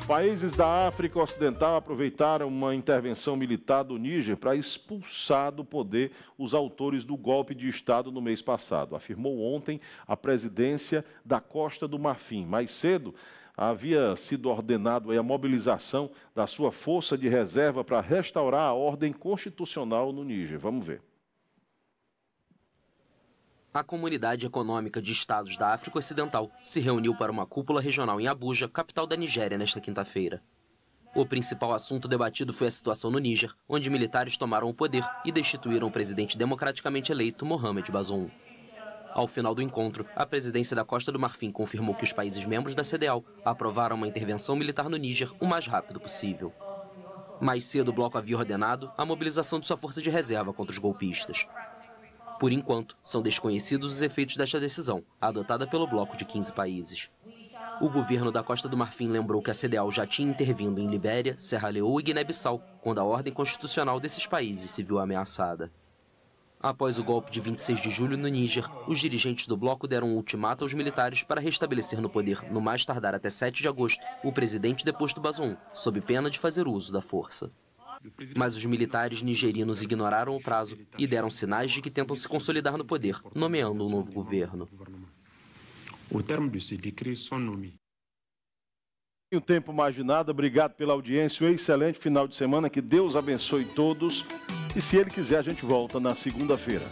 Os países da África Ocidental aproveitaram uma intervenção militar do Níger para expulsar do poder os autores do golpe de Estado no mês passado, afirmou ontem a presidência da Costa do Marfim. Mais cedo, havia sido ordenado a mobilização da sua força de reserva para restaurar a ordem constitucional no Níger. Vamos ver. A Comunidade Econômica de Estados da África Ocidental se reuniu para uma cúpula regional em Abuja, capital da Nigéria, nesta quinta-feira. O principal assunto debatido foi a situação no Níger, onde militares tomaram o poder e destituíram o presidente democraticamente eleito Mohamed Bazoum. Ao final do encontro, a presidência da Costa do Marfim confirmou que os países membros da CDAO aprovaram uma intervenção militar no Níger o mais rápido possível. Mais cedo, o bloco havia ordenado a mobilização de sua força de reserva contra os golpistas. Por enquanto, são desconhecidos os efeitos desta decisão, adotada pelo bloco de 15 países. O governo da Costa do Marfim lembrou que a CDAO já tinha intervindo em Libéria, Serra Leoa e Guiné-Bissau, quando a ordem constitucional desses países se viu ameaçada. Após o golpe de 26 de julho no Níger, os dirigentes do bloco deram um ultimato aos militares para restabelecer no poder, no mais tardar até 7 de agosto, o presidente deposto Bazoum, sob pena de fazer uso da força. Mas os militares nigerinos ignoraram o prazo e deram sinais de que tentam se consolidar no poder, nomeando um novo governo. O termo desse decreto só nome. O tempo imaginado, obrigado pela audiência, um excelente final de semana, que Deus abençoe todos. E se ele quiser, a gente volta na segunda-feira.